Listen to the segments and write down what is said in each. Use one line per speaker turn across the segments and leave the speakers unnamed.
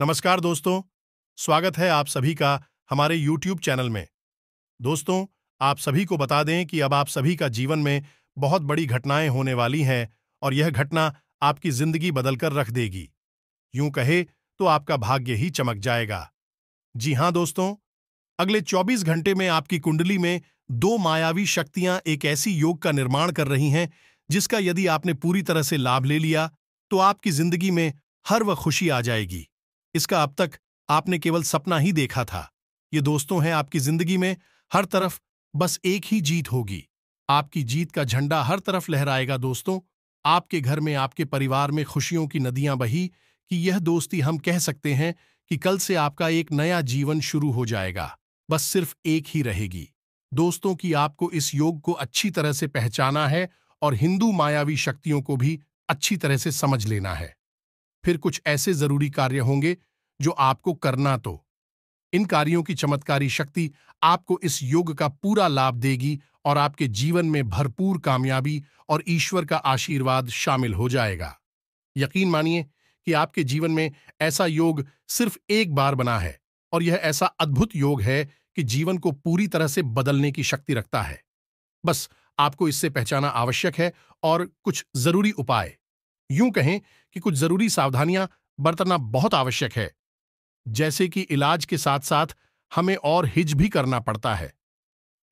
नमस्कार दोस्तों स्वागत है आप सभी का हमारे YouTube चैनल में दोस्तों आप सभी को बता दें कि अब आप सभी का जीवन में बहुत बड़ी घटनाएं होने वाली हैं और यह घटना आपकी जिंदगी बदलकर रख देगी यूं कहे तो आपका भाग्य ही चमक जाएगा जी हां दोस्तों अगले 24 घंटे में आपकी कुंडली में दो मायावी शक्तियां एक ऐसी योग का निर्माण कर रही हैं जिसका यदि आपने पूरी तरह से लाभ ले लिया तो आपकी जिंदगी में हर वह खुशी आ जाएगी इसका अब तक आपने केवल सपना ही देखा था ये दोस्तों हैं आपकी जिंदगी में हर तरफ बस एक ही जीत होगी आपकी जीत का झंडा हर तरफ लहराएगा दोस्तों आपके घर में आपके परिवार में खुशियों की नदियां बही कि यह दोस्ती हम कह सकते हैं कि कल से आपका एक नया जीवन शुरू हो जाएगा बस सिर्फ एक ही रहेगी दोस्तों की आपको इस योग को अच्छी तरह से पहचाना है और हिंदू मायावी शक्तियों को भी अच्छी तरह से समझ लेना है फिर कुछ ऐसे जरूरी कार्य होंगे जो आपको करना तो इन कार्यों की चमत्कारी शक्ति आपको इस योग का पूरा लाभ देगी और आपके जीवन में भरपूर कामयाबी और ईश्वर का आशीर्वाद शामिल हो जाएगा यकीन मानिए कि आपके जीवन में ऐसा योग सिर्फ एक बार बना है और यह ऐसा अद्भुत योग है कि जीवन को पूरी तरह से बदलने की शक्ति रखता है बस आपको इससे पहचाना आवश्यक है और कुछ जरूरी उपाय यूं कहें कि कुछ जरूरी सावधानियां बरतना बहुत आवश्यक है जैसे कि इलाज के साथ साथ हमें और हिज भी करना पड़ता है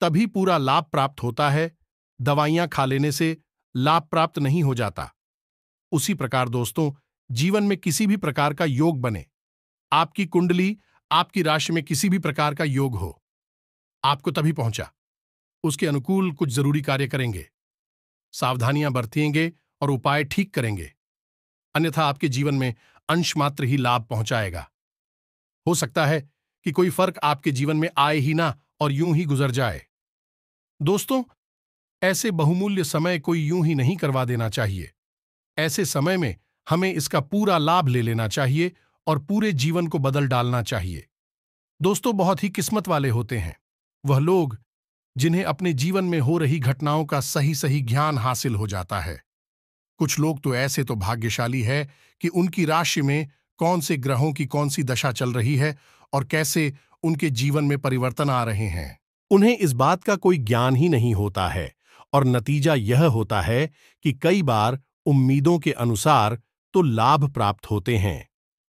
तभी पूरा लाभ प्राप्त होता है दवाइयां खा लेने से लाभ प्राप्त नहीं हो जाता उसी प्रकार दोस्तों जीवन में किसी भी प्रकार का योग बने आपकी कुंडली आपकी राशि में किसी भी प्रकार का योग हो आपको तभी पहुंचा उसके अनुकूल कुछ जरूरी कार्य करेंगे सावधानियां बरतेंगे और उपाय ठीक करेंगे अन्यथा आपके जीवन में अंशमात्र ही लाभ पहुंचाएगा हो सकता है कि कोई फर्क आपके जीवन में आए ही ना और यूं ही गुजर जाए दोस्तों ऐसे बहुमूल्य समय कोई यूं ही नहीं करवा देना चाहिए ऐसे समय में हमें इसका पूरा लाभ ले लेना चाहिए और पूरे जीवन को बदल डालना चाहिए दोस्तों बहुत ही किस्मत वाले होते हैं वह लोग जिन्हें अपने जीवन में हो रही घटनाओं का सही सही ज्ञान हासिल हो जाता है कुछ लोग तो ऐसे तो भाग्यशाली है कि उनकी राशि में कौन से ग्रहों की कौन सी दशा चल रही है और कैसे उनके जीवन में परिवर्तन आ रहे हैं उन्हें इस बात का कोई ज्ञान ही नहीं होता है और नतीजा यह होता है कि कई बार उम्मीदों के अनुसार तो लाभ प्राप्त होते हैं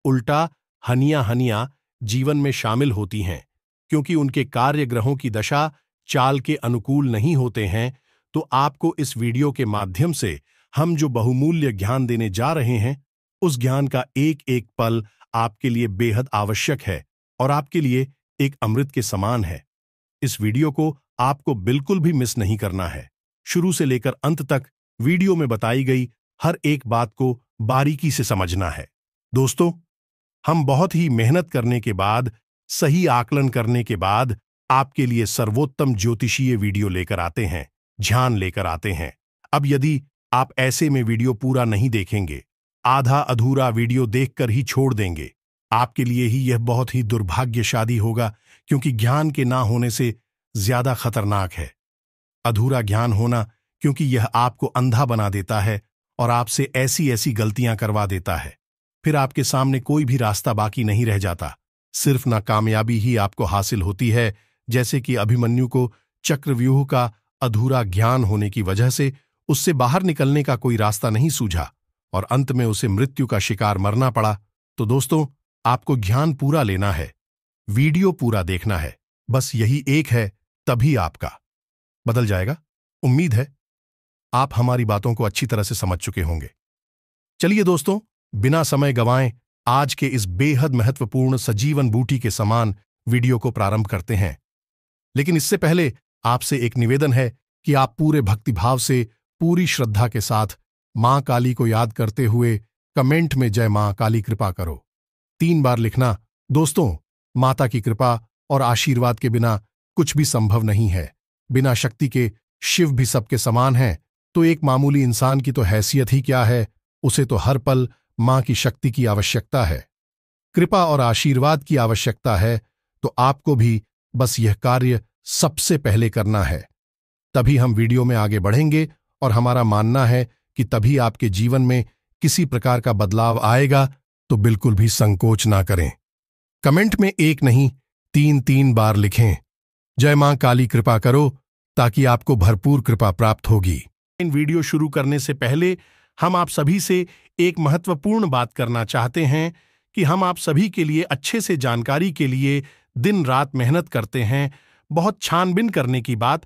उल्टा हनिया हनिया जीवन में शामिल होती हैं क्योंकि उनके कार्य ग्रहों की दशा चाल के अनुकूल नहीं होते हैं तो आपको इस वीडियो के माध्यम से हम जो बहुमूल्य ज्ञान देने जा रहे हैं उस ज्ञान का एक एक पल आपके लिए बेहद आवश्यक है और आपके लिए एक अमृत के समान है इस वीडियो को आपको बिल्कुल भी मिस नहीं करना है शुरू से लेकर अंत तक वीडियो में बताई गई हर एक बात को बारीकी से समझना है दोस्तों हम बहुत ही मेहनत करने के बाद सही आकलन करने के बाद आपके लिए सर्वोत्तम ज्योतिषीय वीडियो लेकर आते हैं ध्यान लेकर आते हैं अब यदि आप ऐसे में वीडियो पूरा नहीं देखेंगे आधा अधूरा वीडियो देखकर ही छोड़ देंगे आपके लिए ही यह बहुत ही दुर्भाग्यशादी होगा क्योंकि ज्ञान के ना होने से ज्यादा खतरनाक है अधूरा ज्ञान होना क्योंकि यह आपको अंधा बना देता है और आपसे ऐसी ऐसी गलतियां करवा देता है फिर आपके सामने कोई भी रास्ता बाकी नहीं रह जाता सिर्फ नाकामयाबी ही आपको हासिल होती है जैसे कि अभिमन्यु को चक्रव्यूह का अधूरा ज्ञान होने की वजह से उससे बाहर निकलने का कोई रास्ता नहीं सूझा और अंत में उसे मृत्यु का शिकार मरना पड़ा तो दोस्तों आपको ज्ञान पूरा लेना है वीडियो पूरा देखना है बस यही एक है तभी आपका बदल जाएगा उम्मीद है आप हमारी बातों को अच्छी तरह से समझ चुके होंगे चलिए दोस्तों बिना समय गवाएं आज के इस बेहद महत्वपूर्ण सजीवन बूटी के समान वीडियो को प्रारंभ करते हैं लेकिन इससे पहले आपसे एक निवेदन है कि आप पूरे भक्तिभाव से पूरी श्रद्धा के साथ मां काली को याद करते हुए कमेंट में जय मां काली कृपा करो तीन बार लिखना दोस्तों माता की कृपा और आशीर्वाद के बिना कुछ भी संभव नहीं है बिना शक्ति के शिव भी सबके समान हैं तो एक मामूली इंसान की तो हैसियत ही क्या है उसे तो हर पल मां की शक्ति की आवश्यकता है कृपा और आशीर्वाद की आवश्यकता है तो आपको भी बस यह कार्य सबसे पहले करना है तभी हम वीडियो में आगे बढ़ेंगे और हमारा मानना है कि तभी आपके जीवन में किसी प्रकार का बदलाव आएगा तो बिल्कुल भी संकोच ना करें कमेंट में एक नहीं तीन तीन बार लिखें जय मां काली कृपा करो ताकि आपको भरपूर कृपा प्राप्त होगी इन वीडियो शुरू करने से पहले हम आप सभी से एक महत्वपूर्ण बात करना चाहते हैं कि हम आप सभी के लिए अच्छे से जानकारी के लिए दिन रात मेहनत करते हैं बहुत छानबीन करने की बात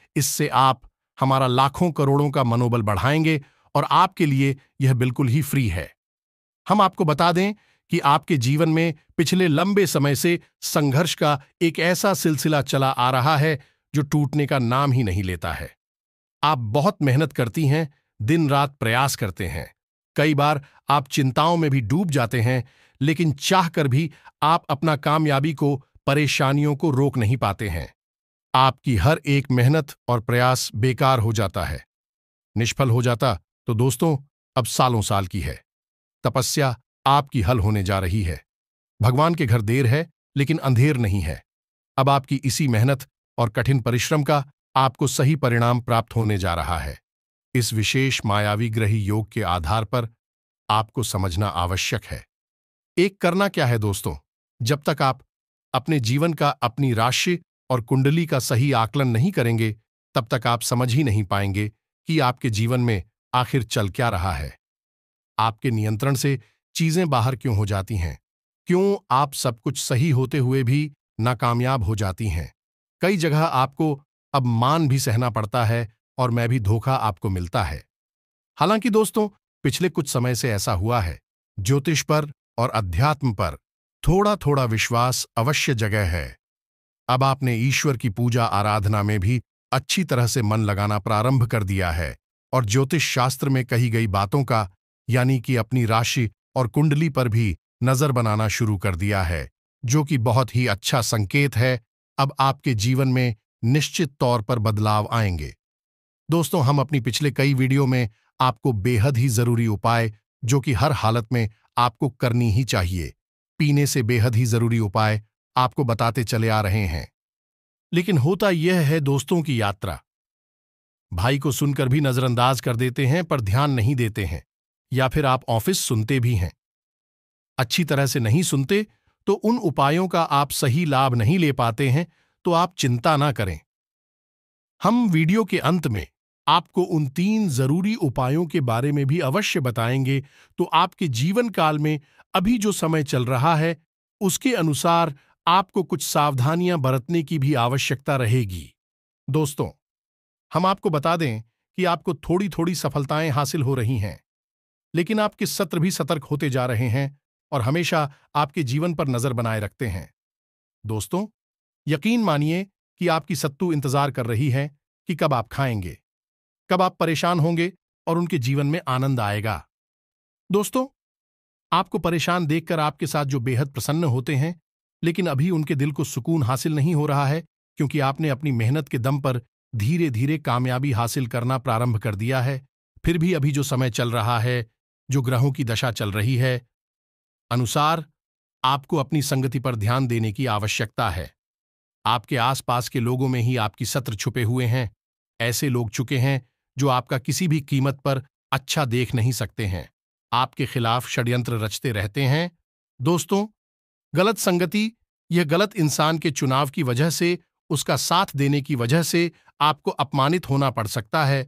इससे आप हमारा लाखों करोड़ों का मनोबल बढ़ाएंगे और आपके लिए यह बिल्कुल ही फ्री है हम आपको बता दें कि आपके जीवन में पिछले लंबे समय से संघर्ष का एक ऐसा सिलसिला चला आ रहा है जो टूटने का नाम ही नहीं लेता है आप बहुत मेहनत करती हैं दिन रात प्रयास करते हैं कई बार आप चिंताओं में भी डूब जाते हैं लेकिन चाहकर भी आप अपना कामयाबी को परेशानियों को रोक नहीं पाते हैं आपकी हर एक मेहनत और प्रयास बेकार हो जाता है निष्फल हो जाता तो दोस्तों अब सालों साल की है तपस्या आपकी हल होने जा रही है भगवान के घर देर है लेकिन अंधेर नहीं है अब आपकी इसी मेहनत और कठिन परिश्रम का आपको सही परिणाम प्राप्त होने जा रहा है इस विशेष मायावी ग्रही योग के आधार पर आपको समझना आवश्यक है एक करना क्या है दोस्तों जब तक आप अपने जीवन का अपनी राशि और कुंडली का सही आकलन नहीं करेंगे तब तक आप समझ ही नहीं पाएंगे कि आपके जीवन में आखिर चल क्या रहा है आपके नियंत्रण से चीजें बाहर क्यों हो जाती हैं क्यों आप सब कुछ सही होते हुए भी नाकामयाब हो जाती हैं कई जगह आपको अब मान भी सहना पड़ता है और मैं भी धोखा आपको मिलता है हालांकि दोस्तों पिछले कुछ समय से ऐसा हुआ है ज्योतिष पर और अध्यात्म पर थोड़ा थोड़ा विश्वास अवश्य जगह है अब आपने ईश्वर की पूजा आराधना में भी अच्छी तरह से मन लगाना प्रारंभ कर दिया है और ज्योतिष शास्त्र में कही गई बातों का यानी कि अपनी राशि और कुंडली पर भी नजर बनाना शुरू कर दिया है जो कि बहुत ही अच्छा संकेत है अब आपके जीवन में निश्चित तौर पर बदलाव आएंगे दोस्तों हम अपनी पिछले कई वीडियो में आपको बेहद ही जरूरी उपाय जो कि हर हालत में आपको करनी ही चाहिए पीने से बेहद ही जरूरी उपाय आपको बताते चले आ रहे हैं लेकिन होता यह है दोस्तों की यात्रा भाई को सुनकर भी नजरअंदाज कर देते हैं पर ध्यान नहीं देते हैं या फिर आप ऑफिस सुनते भी हैं अच्छी तरह से नहीं सुनते तो उन उपायों का आप सही लाभ नहीं ले पाते हैं तो आप चिंता ना करें हम वीडियो के अंत में आपको उन तीन जरूरी उपायों के बारे में भी अवश्य बताएंगे तो आपके जीवन काल में अभी जो समय चल रहा है उसके अनुसार आपको कुछ सावधानियां बरतने की भी आवश्यकता रहेगी दोस्तों हम आपको बता दें कि आपको थोड़ी थोड़ी सफलताएं हासिल हो रही हैं लेकिन आप किस सत्र भी सतर्क होते जा रहे हैं और हमेशा आपके जीवन पर नजर बनाए रखते हैं दोस्तों यकीन मानिए कि आपकी सत्तू इंतजार कर रही है कि कब आप खाएंगे कब आप परेशान होंगे और उनके जीवन में आनंद आएगा दोस्तों आपको परेशान देखकर आपके साथ जो बेहद प्रसन्न होते हैं लेकिन अभी उनके दिल को सुकून हासिल नहीं हो रहा है क्योंकि आपने अपनी मेहनत के दम पर धीरे धीरे कामयाबी हासिल करना प्रारंभ कर दिया है फिर भी अभी जो समय चल रहा है जो ग्रहों की दशा चल रही है अनुसार आपको अपनी संगति पर ध्यान देने की आवश्यकता है आपके आसपास के लोगों में ही आपकी सत्र छुपे हुए हैं ऐसे लोग चुके हैं जो आपका किसी भी कीमत पर अच्छा देख नहीं सकते हैं आपके खिलाफ षड्यंत्र रचते रहते हैं दोस्तों गलत संगति यह गलत इंसान के चुनाव की वजह से उसका साथ देने की वजह से आपको अपमानित होना पड़ सकता है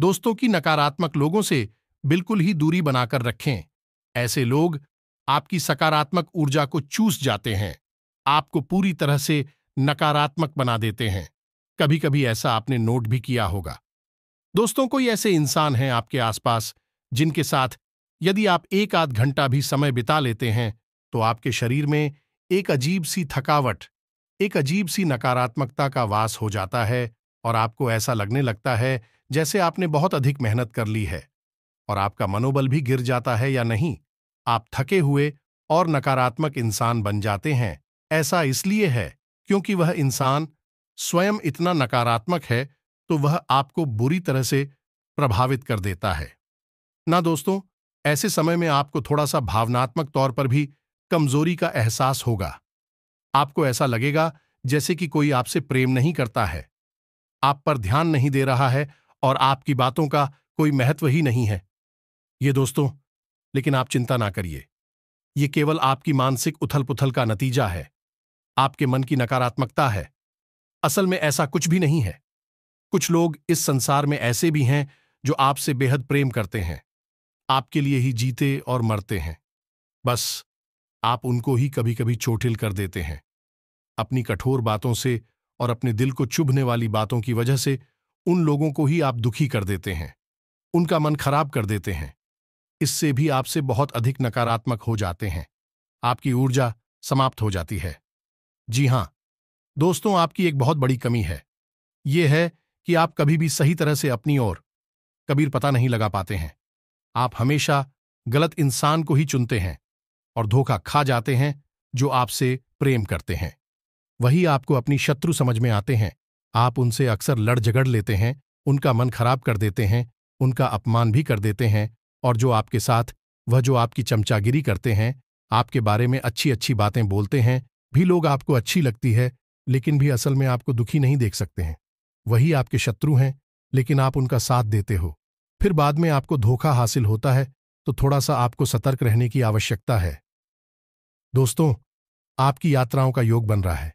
दोस्तों की नकारात्मक लोगों से बिल्कुल ही दूरी बनाकर रखें ऐसे लोग आपकी सकारात्मक ऊर्जा को चूस जाते हैं आपको पूरी तरह से नकारात्मक बना देते हैं कभी कभी ऐसा आपने नोट भी किया होगा दोस्तों कोई ऐसे इंसान हैं आपके आसपास जिनके साथ यदि आप एक आध घंटा भी समय बिता लेते हैं तो आपके शरीर में एक अजीब सी थकावट एक अजीब सी नकारात्मकता का वास हो जाता है और आपको ऐसा लगने लगता है जैसे आपने बहुत अधिक मेहनत कर ली है और आपका मनोबल भी गिर जाता है या नहीं आप थके हुए और नकारात्मक इंसान बन जाते हैं ऐसा इसलिए है क्योंकि वह इंसान स्वयं इतना नकारात्मक है तो वह आपको बुरी तरह से प्रभावित कर देता है ना दोस्तों ऐसे समय में आपको थोड़ा सा भावनात्मक तौर पर भी कमजोरी का एहसास होगा आपको ऐसा लगेगा जैसे कि कोई आपसे प्रेम नहीं करता है आप पर ध्यान नहीं दे रहा है और आपकी बातों का कोई महत्व ही नहीं है ये दोस्तों लेकिन आप चिंता ना करिए ये केवल आपकी मानसिक उथल पुथल का नतीजा है आपके मन की नकारात्मकता है असल में ऐसा कुछ भी नहीं है कुछ लोग इस संसार में ऐसे भी हैं जो आपसे बेहद प्रेम करते हैं आपके लिए ही जीते और मरते हैं बस आप उनको ही कभी कभी चोटिल कर देते हैं अपनी कठोर बातों से और अपने दिल को चुभने वाली बातों की वजह से उन लोगों को ही आप दुखी कर देते हैं उनका मन खराब कर देते हैं इससे भी आपसे बहुत अधिक नकारात्मक हो जाते हैं आपकी ऊर्जा समाप्त हो जाती है जी हां दोस्तों आपकी एक बहुत बड़ी कमी है ये है कि आप कभी भी सही तरह से अपनी ओर कबीर पता नहीं लगा पाते हैं आप हमेशा गलत इंसान को ही चुनते हैं और धोखा खा जाते हैं जो आपसे प्रेम करते हैं वही आपको अपनी शत्रु समझ में आते हैं आप उनसे अक्सर लड़ झगड़ लेते हैं उनका मन खराब कर देते हैं उनका अपमान भी कर देते हैं और जो आपके साथ वह जो आपकी चमचागिरी करते हैं आपके बारे में अच्छी अच्छी बातें बोलते हैं भी लोग आपको अच्छी लगती है लेकिन भी असल में आपको दुखी नहीं देख सकते हैं वही आपके शत्रु हैं लेकिन आप उनका साथ देते हो फिर बाद में आपको धोखा हासिल होता है तो थोड़ा सा आपको सतर्क रहने की आवश्यकता है दोस्तों आपकी यात्राओं का योग बन रहा है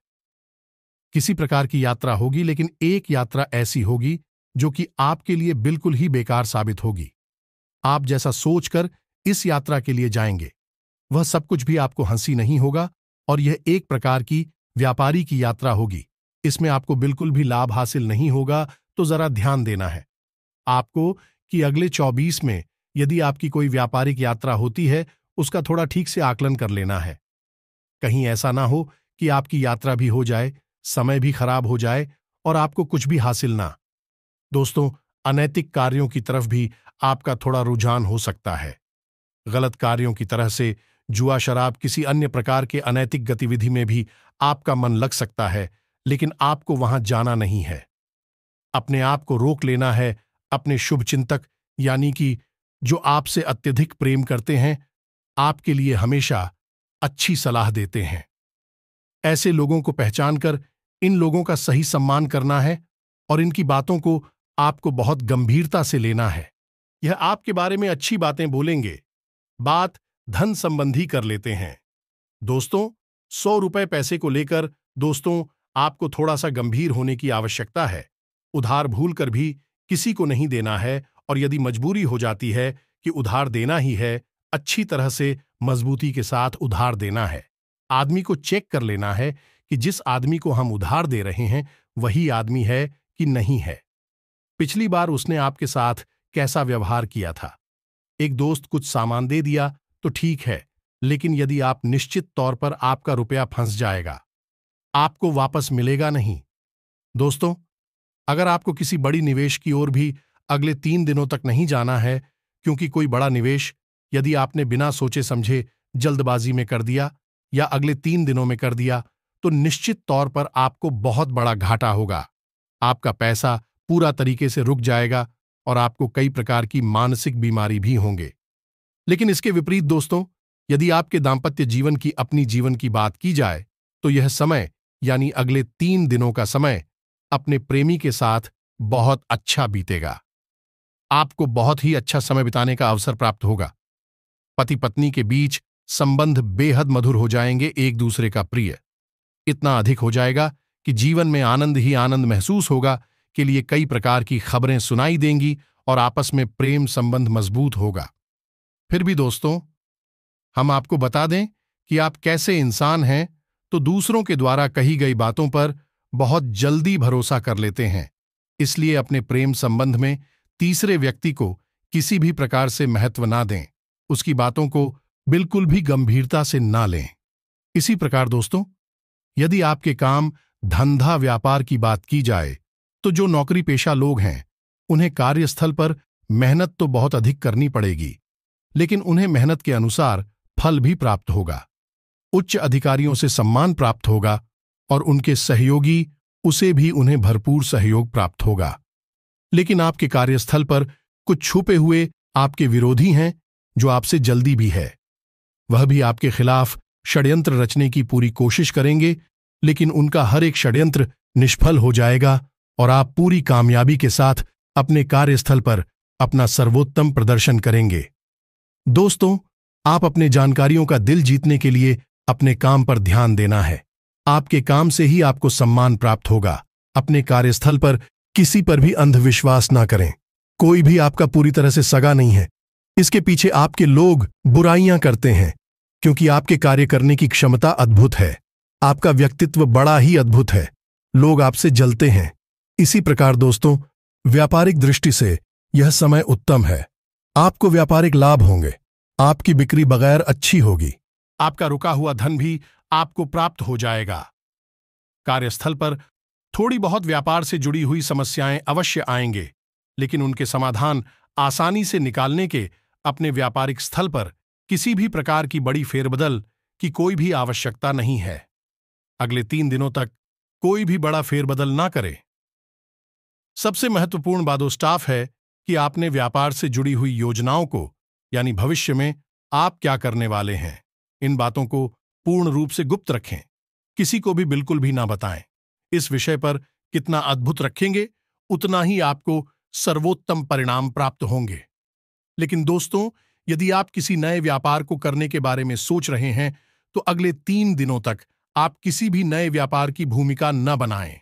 किसी प्रकार की यात्रा होगी लेकिन एक यात्रा ऐसी होगी जो कि आपके लिए बिल्कुल ही बेकार साबित होगी आप जैसा सोचकर इस यात्रा के लिए जाएंगे वह सब कुछ भी आपको हंसी नहीं होगा और यह एक प्रकार की व्यापारी की यात्रा होगी इसमें आपको बिल्कुल भी लाभ हासिल नहीं होगा तो जरा ध्यान देना है आपको कि अगले 24 में यदि आपकी कोई व्यापारिक यात्रा होती है उसका थोड़ा ठीक से आकलन कर लेना है कहीं ऐसा ना हो कि आपकी यात्रा भी हो जाए समय भी खराब हो जाए और आपको कुछ भी हासिल ना दोस्तों अनैतिक कार्यों की तरफ भी आपका थोड़ा रुझान हो सकता है गलत कार्यों की तरह से जुआ शराब किसी अन्य प्रकार के अनैतिक गतिविधि में भी आपका मन लग सकता है लेकिन आपको वहां जाना नहीं है अपने आप को रोक लेना है अपने शुभ चिंतक यानी कि जो आपसे अत्यधिक प्रेम करते हैं आपके लिए हमेशा अच्छी सलाह देते हैं ऐसे लोगों को पहचान कर इन लोगों का सही सम्मान करना है और इनकी बातों को आपको बहुत गंभीरता से लेना है यह आपके बारे में अच्छी बातें बोलेंगे बात धन संबंधी कर लेते हैं दोस्तों सौ रुपये पैसे को लेकर दोस्तों आपको थोड़ा सा गंभीर होने की आवश्यकता है उधार भूल कर भी किसी को नहीं देना है और यदि मजबूरी हो जाती है कि उधार देना ही है अच्छी तरह से मजबूती के साथ उधार देना है आदमी को चेक कर लेना है कि जिस आदमी को हम उधार दे रहे हैं वही आदमी है कि नहीं है पिछली बार उसने आपके साथ कैसा व्यवहार किया था एक दोस्त कुछ सामान दे दिया तो ठीक है लेकिन यदि आप निश्चित तौर पर आपका रुपया फंस जाएगा आपको वापस मिलेगा नहीं दोस्तों अगर आपको किसी बड़ी निवेश की ओर भी अगले तीन दिनों तक नहीं जाना है क्योंकि कोई बड़ा निवेश यदि आपने बिना सोचे समझे जल्दबाजी में कर दिया या अगले तीन दिनों में कर दिया तो निश्चित तौर पर आपको बहुत बड़ा घाटा होगा आपका पैसा पूरा तरीके से रुक जाएगा और आपको कई प्रकार की मानसिक बीमारी भी होंगे लेकिन इसके विपरीत दोस्तों यदि आपके दाम्पत्य जीवन की अपनी जीवन की बात की जाए तो यह समय यानी अगले तीन दिनों का समय अपने प्रेमी के साथ बहुत अच्छा बीतेगा आपको बहुत ही अच्छा समय बिताने का अवसर प्राप्त होगा पति पत्नी के बीच संबंध बेहद मधुर हो जाएंगे एक दूसरे का प्रिय इतना अधिक हो जाएगा कि जीवन में आनंद ही आनंद महसूस होगा के लिए कई प्रकार की खबरें सुनाई देंगी और आपस में प्रेम संबंध मजबूत होगा फिर भी दोस्तों हम आपको बता दें कि आप कैसे इंसान हैं तो दूसरों के द्वारा कही गई बातों पर बहुत जल्दी भरोसा कर लेते हैं इसलिए अपने प्रेम संबंध में तीसरे व्यक्ति को किसी भी प्रकार से महत्व ना दें उसकी बातों को बिल्कुल भी गंभीरता से ना लें इसी प्रकार दोस्तों यदि आपके काम धंधा व्यापार की बात की जाए तो जो नौकरी पेशा लोग हैं उन्हें कार्यस्थल पर मेहनत तो बहुत अधिक करनी पड़ेगी लेकिन उन्हें मेहनत के अनुसार फल भी प्राप्त होगा उच्च अधिकारियों से सम्मान प्राप्त होगा और उनके सहयोगी उसे भी उन्हें भरपूर सहयोग प्राप्त होगा लेकिन आपके कार्यस्थल पर कुछ छुपे हुए आपके विरोधी हैं जो आपसे जल्दी भी है वह भी आपके खिलाफ षड्यंत्र रचने की पूरी कोशिश करेंगे लेकिन उनका हर एक षड्यंत्र निष्फल हो जाएगा और आप पूरी कामयाबी के साथ अपने कार्यस्थल पर अपना सर्वोत्तम प्रदर्शन करेंगे दोस्तों आप अपने जानकारियों का दिल जीतने के लिए अपने काम पर ध्यान देना है आपके काम से ही आपको सम्मान प्राप्त होगा अपने कार्यस्थल पर किसी पर भी अंधविश्वास ना करें कोई भी आपका पूरी तरह से सगा नहीं है इसके पीछे आपके लोग बुराइयां करते हैं क्योंकि आपके कार्य करने की क्षमता अद्भुत है आपका व्यक्तित्व बड़ा ही अद्भुत है लोग आपसे जलते हैं इसी प्रकार दोस्तों व्यापारिक दृष्टि से यह समय उत्तम है आपको व्यापारिक लाभ होंगे आपकी बिक्री बगैर अच्छी होगी आपका रुका हुआ धन भी आपको प्राप्त हो जाएगा कार्यस्थल पर थोड़ी बहुत व्यापार से जुड़ी हुई समस्याएं अवश्य आएंगे लेकिन उनके समाधान आसानी से निकालने के अपने व्यापारिक स्थल पर किसी भी प्रकार की बड़ी फेरबदल की कोई भी आवश्यकता नहीं है अगले तीन दिनों तक कोई भी बड़ा फेरबदल ना करे सबसे महत्वपूर्ण स्टाफ है कि आपने व्यापार से जुड़ी हुई योजनाओं को यानी भविष्य में आप क्या करने वाले हैं इन बातों को पूर्ण रूप से गुप्त रखें किसी को भी बिल्कुल भी ना बताएं इस विषय पर कितना अद्भुत रखेंगे उतना ही आपको सर्वोत्तम परिणाम प्राप्त होंगे लेकिन दोस्तों यदि आप किसी नए व्यापार को करने के बारे में सोच रहे हैं तो अगले तीन दिनों तक आप किसी भी नए व्यापार की भूमिका न बनाएं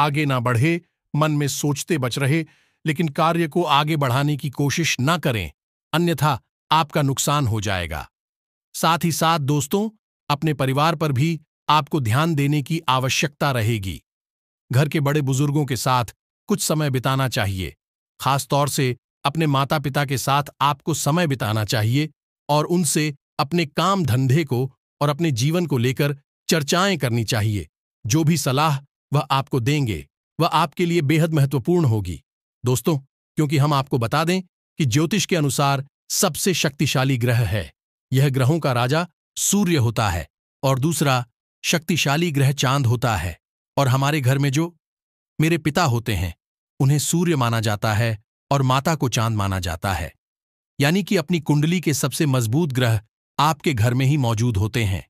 आगे ना बढ़े मन में सोचते बच रहे लेकिन कार्य को आगे बढ़ाने की कोशिश न करें अन्यथा आपका नुकसान हो जाएगा साथ ही साथ दोस्तों अपने परिवार पर भी आपको ध्यान देने की आवश्यकता रहेगी घर के बड़े बुजुर्गों के साथ कुछ समय बिताना चाहिए खासतौर से अपने माता पिता के साथ आपको समय बिताना चाहिए और उनसे अपने काम धंधे को और अपने जीवन को लेकर चर्चाएं करनी चाहिए जो भी सलाह वह आपको देंगे वह आपके लिए बेहद महत्वपूर्ण होगी दोस्तों क्योंकि हम आपको बता दें कि ज्योतिष के अनुसार सबसे शक्तिशाली ग्रह है यह ग्रहों का राजा सूर्य होता है और दूसरा शक्तिशाली ग्रह चांद होता है और हमारे घर में जो मेरे पिता होते हैं उन्हें सूर्य माना जाता है और माता को चांद माना जाता है यानी कि अपनी कुंडली के सबसे मजबूत ग्रह आपके घर में ही मौजूद होते हैं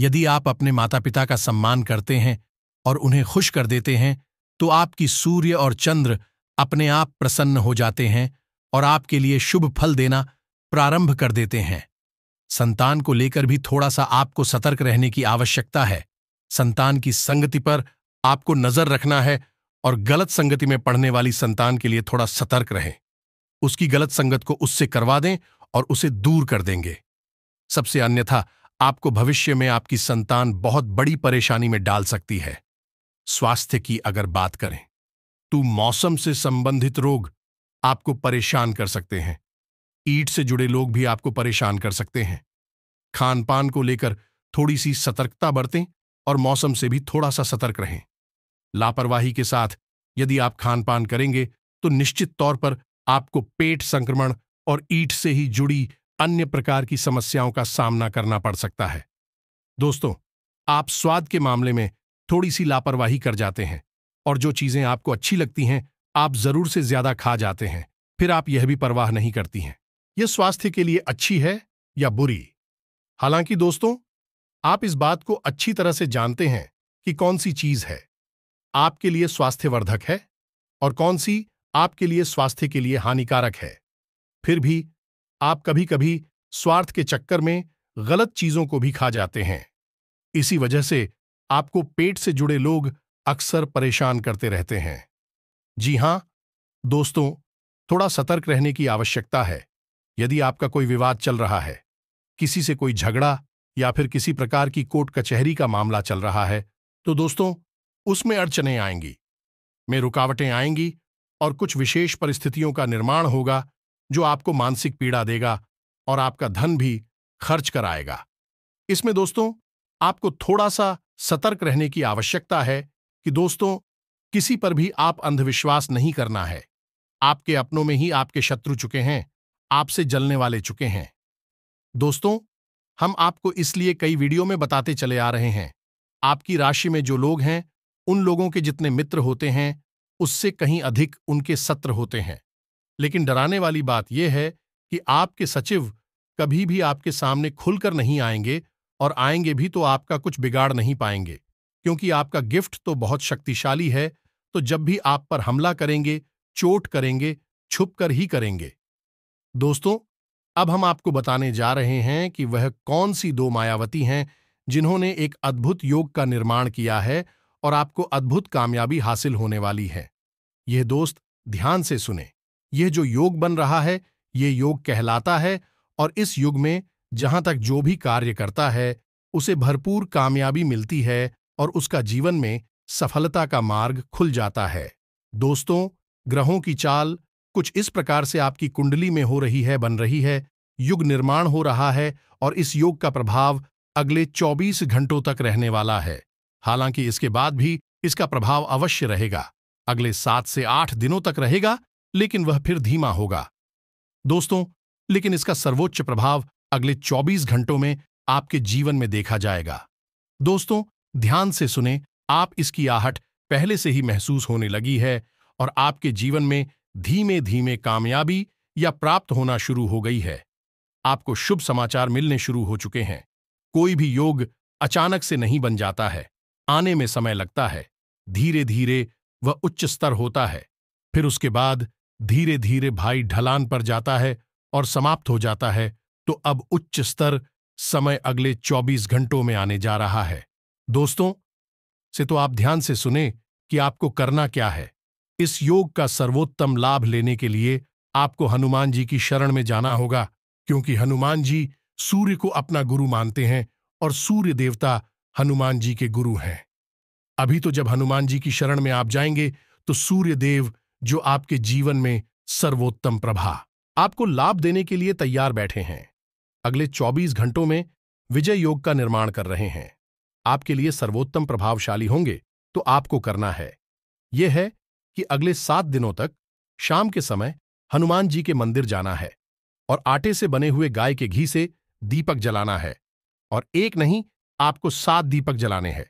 यदि आप अपने माता पिता का सम्मान करते हैं और उन्हें खुश कर देते हैं तो आपकी सूर्य और चंद्र अपने आप प्रसन्न हो जाते हैं और आपके लिए शुभ फल देना प्रारंभ कर देते हैं संतान को लेकर भी थोड़ा सा आपको सतर्क रहने की आवश्यकता है संतान की संगति पर आपको नजर रखना है और गलत संगति में पढ़ने वाली संतान के लिए थोड़ा सतर्क रहें उसकी गलत संगत को उससे करवा दें और उसे दूर कर देंगे सबसे अन्यथा आपको भविष्य में आपकी संतान बहुत बड़ी परेशानी में डाल सकती है स्वास्थ्य की अगर बात करें तो मौसम से संबंधित रोग आपको परेशान कर सकते हैं ईट से जुड़े लोग भी आपको परेशान कर सकते हैं खान पान को लेकर थोड़ी सी सतर्कता बरतें और मौसम से भी थोड़ा सा सतर्क रहें लापरवाही के साथ यदि आप खान पान करेंगे तो निश्चित तौर पर आपको पेट संक्रमण और ईट से ही जुड़ी अन्य प्रकार की समस्याओं का सामना करना पड़ सकता है दोस्तों आप स्वाद के मामले में थोड़ी सी लापरवाही कर जाते हैं और जो चीज़ें आपको अच्छी लगती हैं आप ज़रूर से ज़्यादा खा जाते हैं फिर आप यह भी परवाह नहीं करती हैं यह स्वास्थ्य के लिए अच्छी है या बुरी हालांकि दोस्तों आप इस बात को अच्छी तरह से जानते हैं कि कौन सी चीज़ है आपके लिए स्वास्थ्यवर्धक है और कौन सी आपके लिए स्वास्थ्य के लिए हानिकारक है फिर भी आप कभी कभी स्वार्थ के चक्कर में गलत चीजों को भी खा जाते हैं इसी वजह से आपको पेट से जुड़े लोग अक्सर परेशान करते रहते हैं जी हां दोस्तों थोड़ा सतर्क रहने की आवश्यकता है यदि आपका कोई विवाद चल रहा है किसी से कोई झगड़ा या फिर किसी प्रकार की कोर्ट कचहरी का मामला चल रहा है तो दोस्तों उसमें अड़चने आएंगी में रुकावटें आएंगी और कुछ विशेष परिस्थितियों का निर्माण होगा जो आपको मानसिक पीड़ा देगा और आपका धन भी खर्च कराएगा इसमें दोस्तों आपको थोड़ा सा सतर्क रहने की आवश्यकता है कि दोस्तों किसी पर भी आप अंधविश्वास नहीं करना है आपके अपनों में ही आपके शत्रु चुके हैं आपसे जलने वाले चुके हैं दोस्तों हम आपको इसलिए कई वीडियो में बताते चले आ रहे हैं आपकी राशि में जो लोग हैं उन लोगों के जितने मित्र होते हैं उससे कहीं अधिक उनके सत्र होते हैं लेकिन डराने वाली बात यह है कि आपके सचिव कभी भी आपके सामने खुलकर नहीं आएंगे और आएंगे भी तो आपका कुछ बिगाड़ नहीं पाएंगे क्योंकि आपका गिफ्ट तो बहुत शक्तिशाली है तो जब भी आप पर हमला करेंगे चोट करेंगे छुप कर ही करेंगे दोस्तों अब हम आपको बताने जा रहे हैं कि वह कौन सी दो मायावती हैं जिन्होंने एक अद्भुत योग का निर्माण किया है और आपको अद्भुत कामयाबी हासिल होने वाली है यह दोस्त ध्यान से सुने यह जो योग बन रहा है ये योग कहलाता है और इस युग में जहां तक जो भी कार्य करता है उसे भरपूर कामयाबी मिलती है और उसका जीवन में सफलता का मार्ग खुल जाता है दोस्तों ग्रहों की चाल कुछ इस प्रकार से आपकी कुंडली में हो रही है बन रही है युग निर्माण हो रहा है और इस योग का प्रभाव अगले 24 घंटों तक रहने वाला है हालांकि इसके बाद भी इसका प्रभाव अवश्य रहेगा अगले सात से आठ दिनों तक रहेगा लेकिन वह फिर धीमा होगा दोस्तों लेकिन इसका सर्वोच्च प्रभाव अगले 24 घंटों में आपके जीवन में देखा जाएगा दोस्तों ध्यान से सुने आप इसकी आहट पहले से ही महसूस होने लगी है और आपके जीवन में धीमे धीमे कामयाबी या प्राप्त होना शुरू हो गई है आपको शुभ समाचार मिलने शुरू हो चुके हैं कोई भी योग अचानक से नहीं बन जाता है आने में समय लगता है धीरे धीरे वह उच्च स्तर होता है फिर उसके बाद धीरे धीरे भाई ढलान पर जाता है और समाप्त हो जाता है तो अब उच्च स्तर समय अगले 24 घंटों में आने जा रहा है दोस्तों से तो आप ध्यान से सुने कि आपको करना क्या है इस योग का सर्वोत्तम लाभ लेने के लिए आपको हनुमान जी की शरण में जाना होगा क्योंकि हनुमान जी सूर्य को अपना गुरु मानते हैं और सूर्य देवता हनुमान जी के गुरु हैं अभी तो जब हनुमान जी की शरण में आप जाएंगे तो सूर्य देव जो आपके जीवन में सर्वोत्तम प्रभा आपको लाभ देने के लिए तैयार बैठे हैं अगले 24 घंटों में विजय योग का निर्माण कर रहे हैं आपके लिए सर्वोत्तम प्रभावशाली होंगे तो आपको करना है यह है कि अगले सात दिनों तक शाम के समय हनुमान जी के मंदिर जाना है और आटे से बने हुए गाय के घी से दीपक जलाना है और एक नहीं आपको सात दीपक जलाने हैं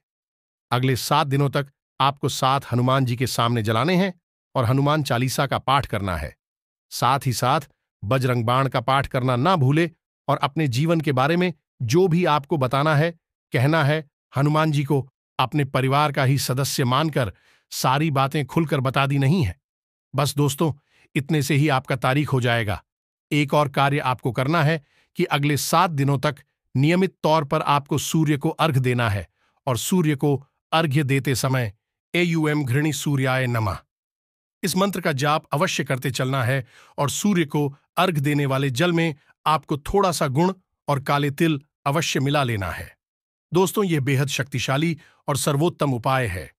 अगले सात दिनों तक आपको सात हनुमान जी के सामने जलाने हैं और हनुमान चालीसा का पाठ करना है साथ ही साथ बजरंग बाण का पाठ करना ना भूले और अपने जीवन के बारे में जो भी आपको बताना है कहना है हनुमान जी को अपने परिवार का ही सदस्य मानकर सारी बातें खुलकर बता दी नहीं है बस दोस्तों इतने से ही आपका तारीख हो जाएगा एक और कार्य आपको करना है कि अगले सात दिनों तक नियमित तौर पर आपको सूर्य को अर्घ देना है और सूर्य को अर्घ्य देते समय एयूएम घृणी सूर्याय नमा इस मंत्र का जाप अवश्य करते चलना है और सूर्य को अर्घ देने वाले जल में आपको थोड़ा सा गुण और काले तिल अवश्य मिला लेना है दोस्तों ये बेहद शक्तिशाली और सर्वोत्तम उपाय है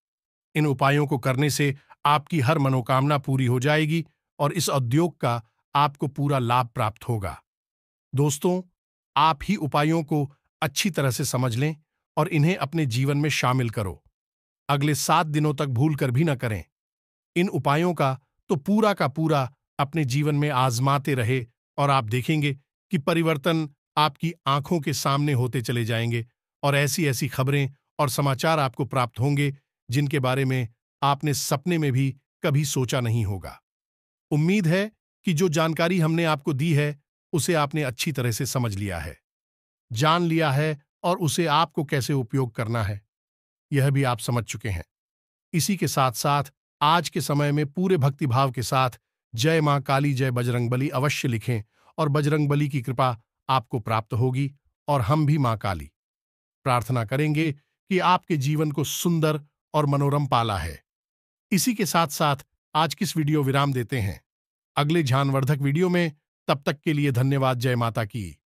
इन उपायों को करने से आपकी हर मनोकामना पूरी हो जाएगी और इस उद्योग का आपको पूरा लाभ प्राप्त होगा दोस्तों आप ही उपायों को अच्छी तरह से समझ लें और इन्हें अपने जीवन में शामिल करो अगले सात दिनों तक भूल कर भी न करें इन उपायों का तो पूरा का पूरा अपने जीवन में आजमाते रहे और आप देखेंगे कि परिवर्तन आपकी आंखों के सामने होते चले जाएंगे और ऐसी ऐसी खबरें और समाचार आपको प्राप्त होंगे जिनके बारे में आपने सपने में भी कभी सोचा नहीं होगा उम्मीद है कि जो जानकारी हमने आपको दी है उसे आपने अच्छी तरह से समझ लिया है जान लिया है और उसे आपको कैसे उपयोग करना है यह भी आप समझ चुके हैं इसी के साथ साथ आज के समय में पूरे भक्तिभाव के साथ जय मां काली जय बजरंगबली अवश्य लिखें और बजरंगबली की कृपा आपको प्राप्त होगी और हम भी मां काली प्रार्थना करेंगे कि आपके जीवन को सुंदर और मनोरम पाला है इसी के साथ साथ आज किस वीडियो विराम देते हैं अगले ध्यानवर्धक वीडियो में तब तक के लिए धन्यवाद जय माता की